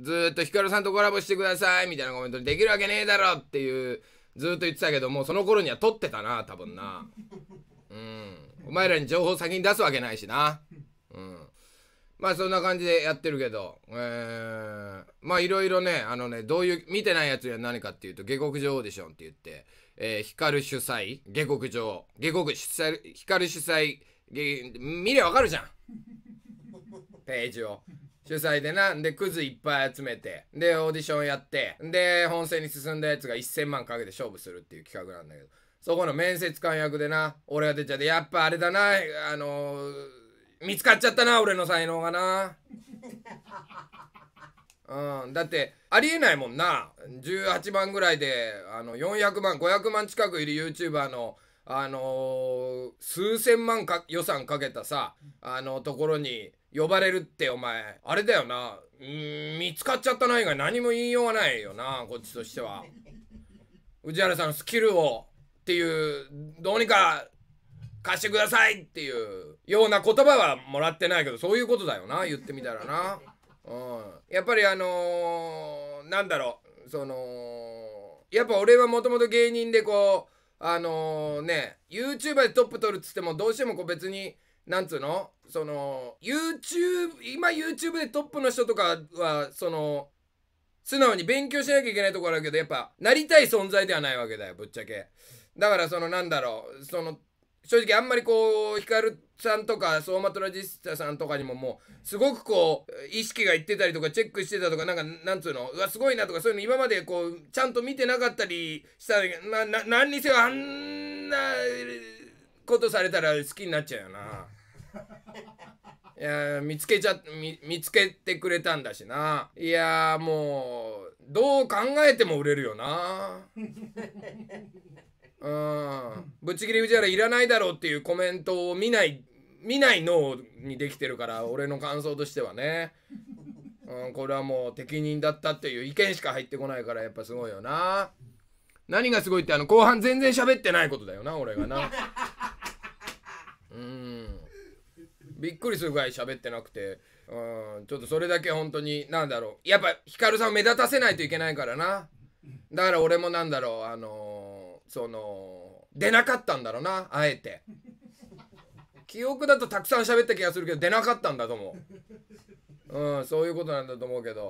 ずっとヒカルさんとコラボしてくださいみたいなコメントにできるわけねえだろっていうずっと言ってたけどもうその頃には撮ってたな多分なうんお前らに情報先に出すわけないしなうんまあそんな感じでやってるけどえー、まあいろいろねあのねどういう見てないやつには何かっていうと下克上オーディションって言ってえー、光主催下克上下克主催光主催見りゃわかるじゃんページを主催でな。で、クズいっぱい集めて、で、オーディションやって、で、本戦に進んだやつが1000万かけて勝負するっていう企画なんだけど、そこの面接官役でな、俺が出ちゃって、やっぱあれだな、あのー、見つかっちゃったな、俺の才能がな。うん、だってありえないもんな18万ぐらいであの400万500万近くいる YouTuber のあの数千万か予算かけたさあのところに呼ばれるってお前あれだよなん見つかっちゃったないが何も言いようがないよなこっちとしては宇原さんのスキルをっていうどうにか貸してくださいっていうような言葉はもらってないけどそういうことだよな言ってみたらな、うん、やっぱりあのー、なんだろうそのやっぱ俺はもともと芸人でこうあのー、ね YouTuber でトップ取るっつってもどうしてもこう別になんつうのその YouTube 今 YouTube でトップの人とかはその素直に勉強しなきゃいけないところあるけどやっぱなりたい存在ではないわけだよぶっちゃけだからそのなんだろうその正直あんまりこう、ヒカルさんとか、ソーマトラジスタさんとかにももう、すごくこう、意識がいってたりとか、チェックしてたとか、なんか、なんつうの、うわ、すごいなとか、そういうの今までこう、ちゃんと見てなかったりしたら、な、な、何にせよあんなことされたら好きになっちゃうよな。いや見つけちゃ見見つけてくれたんだしないやもうどう考えても売れるよなうんぶっちぎり藤原いらないだろうっていうコメントを見ない見ない脳にできてるから俺の感想としてはね、うん、これはもう適任だったっていう意見しか入ってこないからやっぱすごいよな何がすごいってあの後半全然喋ってないことだよな俺がなうんびっくりするぐらい喋ってなくてうんちょっとそれだけ本当に何だろうやっぱヒカルさんを目立たせないといけないからなだから俺もなんだろうあのーその出なかったんだろうなあえて 記憶だとたくさん喋った気がするけど出なかったんだと思ううんそういうことなんだと思うけど